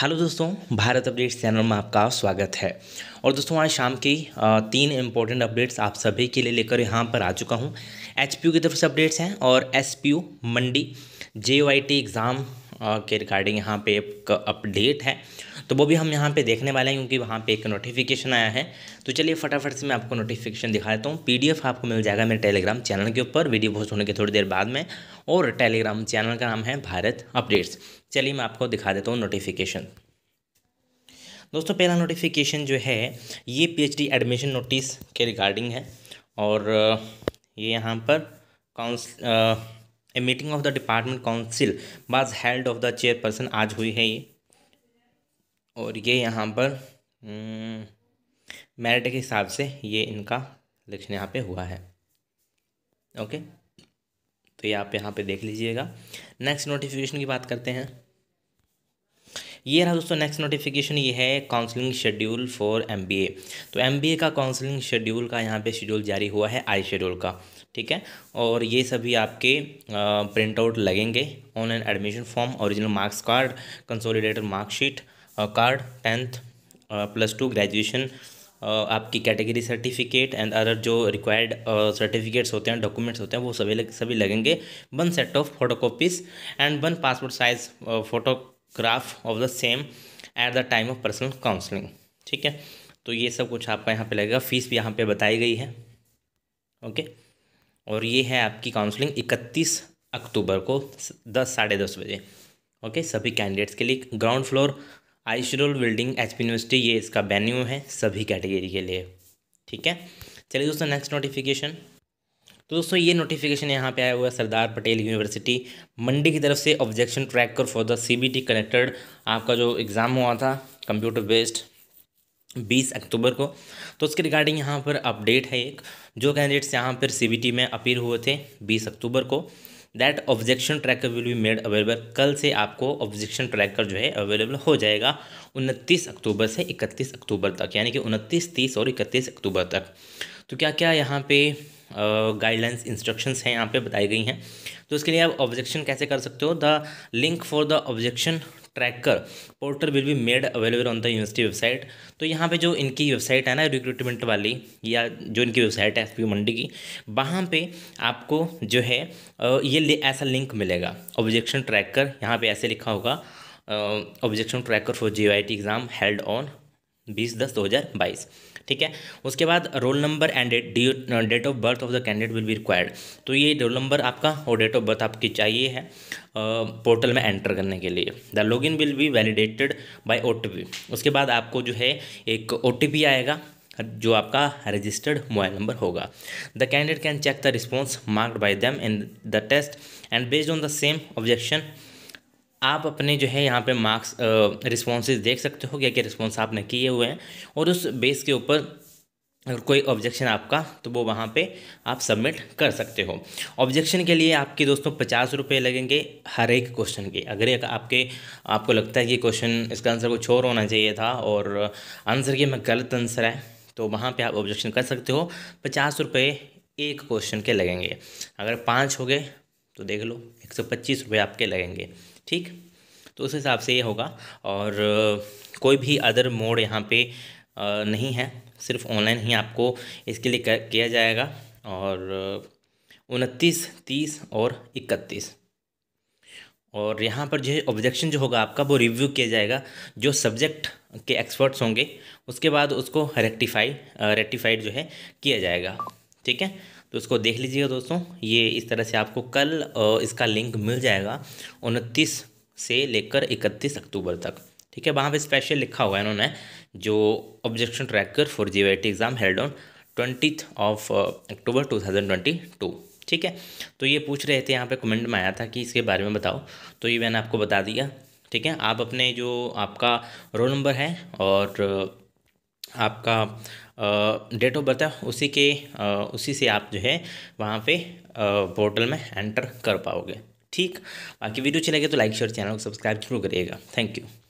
hello दोस्तों Bharat updates channel में आपका स्वागत है और दोस्तों आज शाम की तीन इंपॉर्टेंट अपडेट्स आप सभी के लिए लेकर यहाँ पर आ चुका हूँ एच की तरफ से अपडेट्स हैं और एस मंडी जे एग्ज़ाम के रिगार्डिंग यहाँ पे एक अपडेट है तो वो भी हम यहाँ पे देखने वाले हैं क्योंकि वहाँ पे एक नोटिफिकेशन आया है तो चलिए फटाफट से मैं आपको नोटिफिकेशन दिखा देता हूँ पीडीएफ आपको मिल जाएगा मेरे टेलीग्राम चैनल के ऊपर वीडियो पोस्ट होने के थोड़ी देर बाद में और टेलीग्राम चैनल का नाम है भारत अपडेट्स चलिए मैं आपको दिखा देता हूँ नोटिफिकेशन दोस्तों पहला नोटिफिकेशन जो है ये पी एडमिशन नोटिस के रिगार्डिंग है और ये यहाँ पर काउंस a meeting of the department council was held of the chairperson आज हुई है ये और ये यहाँ पर मेरिट हम्म, के हिसाब से ये इनका इलेक्शन यहाँ पे हुआ है ओके तो ये आप यहाँ पे देख लीजिएगा नेक्स्ट नोटिफिकेशन की बात करते हैं ये रहा दोस्तों नेक्स्ट नोटिफिकेशन ये है counselling schedule for M B A तो एम बी ए का काउंसलिंग शेड्यूल का यहाँ पे शेड्यूल जारी हुआ है आई शेड्यूल का ठीक है और ये सभी आपके प्रिंट आउट लगेंगे online admission form original marks card consolidated marksheet card tenth plus two graduation आपकी कैटेगरी सर्टिफिकेट एंड अदर जो रिक्वायर्ड सर्टिफिकेट्स होते हैं डॉक्यूमेंट्स होते हैं वो सभी लग, सभी लगेंगे one set of photo copies and one passport size photograph of the same at the time of personal counselling ठीक है तो ये सब कुछ आपका यहाँ पे लगेगा फीस भी यहाँ पे बताई गई है ओके और ये है आपकी काउंसलिंग इकतीस अक्टूबर को दस साढ़े दस बजे ओके सभी कैंडिडेट्स के लिए ग्राउंड फ्लोर आइशरोल बिल्डिंग एच पी यूनिवर्सिटी ये इसका वेन्यू है सभी कैटेगरी के लिए ठीक है चलिए दोस्तों नेक्स्ट नोटिफिकेशन तो दोस्तों ये नोटिफिकेशन यहाँ पे आया हुआ है सरदार पटेल यूनिवर्सिटी मंडी की तरफ से ऑब्जेक्शन ट्रैक कर for the C B T connected आपका जो एग्ज़ाम हुआ था कंप्यूटर बेस्ड बीस अक्टूबर को तो उसके रिगार्डिंग यहाँ पर अपडेट है एक जो कैंडिडेट्स यहाँ पर सी बी टी में अपील हुए थे बीस अक्टूबर को that objection tracker will be made available कल से आपको ऑब्जेक्शन ट्रैकर जो है अवेलेबल हो जाएगा उनतीस अक्टूबर से इकतीस अक्टूबर तक यानी कि उनतीस तीस और इकतीस अक्टूबर तक तो क्या क्या यहाँ पे गाइडलाइंस इंस्ट्रक्शंस हैं यहाँ पे बताई गई हैं तो इसके लिए आप ऑब्जेक्शन कैसे कर सकते हो the link for the objection tracker portal will be made available on the university website तो यहाँ पे जो इनकी वेबसाइट है ना रिक्रूटमेंट वाली या जो इनकी वेबसाइट है एस मंडी की वहाँ पे आपको जो है ये ऐसा लिंक मिलेगा ऑब्जेक्शन ट्रैकर यहाँ पे ऐसे लिखा होगा objection tracker for G exam held on बीस दस दो हज़ार बाईस ठीक है उसके बाद roll number and date date of birth of the candidate will be required तो ये रोल नंबर आपका और डेट ऑफ बर्थ आपकी चाहिए है पोर्टल uh, में एंटर करने के लिए the login will be validated by ओ उसके बाद आपको जो है एक ओ आएगा जो आपका रजिस्टर्ड मोबाइल नंबर होगा the candidate can check the response marked by them in the test and based on the same objection आप अपने जो है यहाँ पे मार्क्स रिस्पॉन्सेज देख सकते हो क्या क्या रिस्पॉन्स आपने किए हुए हैं और उस बेस के ऊपर अगर कोई ऑब्जेक्शन आपका तो वो वहाँ पे आप सबमिट कर सकते हो ऑब्जेक्शन के लिए आपके दोस्तों पचास रुपये लगेंगे हर एक क्वेश्चन के अगर एक आपके आपको लगता है कि क्वेश्चन इसका आंसर कुछ और होना चाहिए था और आंसर के में गलत आंसर है तो वहाँ पे आप ऑब्जेक्शन कर सकते हो पचास रुपये एक क्वेश्चन के लगेंगे अगर पाँच हो गए तो देख लो एक सौ पच्चीस रुपये आपके लगेंगे ठीक तो उस हिसाब से ये होगा और कोई भी अदर मोड यहाँ पे नहीं है सिर्फ ऑनलाइन ही आपको इसके लिए किया जाएगा और उनतीस तीस और इकतीस और यहाँ पर जो है ऑब्जेक्शन जो होगा आपका वो रिव्यू किया जाएगा जो सब्जेक्ट के एक्सपर्ट्स होंगे उसके बाद उसको रेक्टिफाई रेक्टिफाइड जो है किया जाएगा ठीक है तो इसको देख लीजिएगा दोस्तों ये इस तरह से आपको कल इसका लिंक मिल जाएगा उनतीस से लेकर इकतीस अक्टूबर तक ठीक है वहाँ पे स्पेशल लिखा हुआ है इन्होंने जो objection tracker for G exam held on twenty of October two thousand twenty two ठीक है तो ये पूछ रहे थे यहाँ पे कमेंट में आया था कि इसके बारे में बताओ तो ये मैंने आपको बता दिया ठीक है आप अपने जो आपका रोल नंबर है और आपका डेट ऑफ बर्थ है उसी के उसी से आप जो है वहाँ पे पोर्टल में एंटर कर पाओगे ठीक बाकी वीडियो अच्छी लगे तो लाइक शेयर चैनल को सब्सक्राइब जरूर करिएगा थैंक यू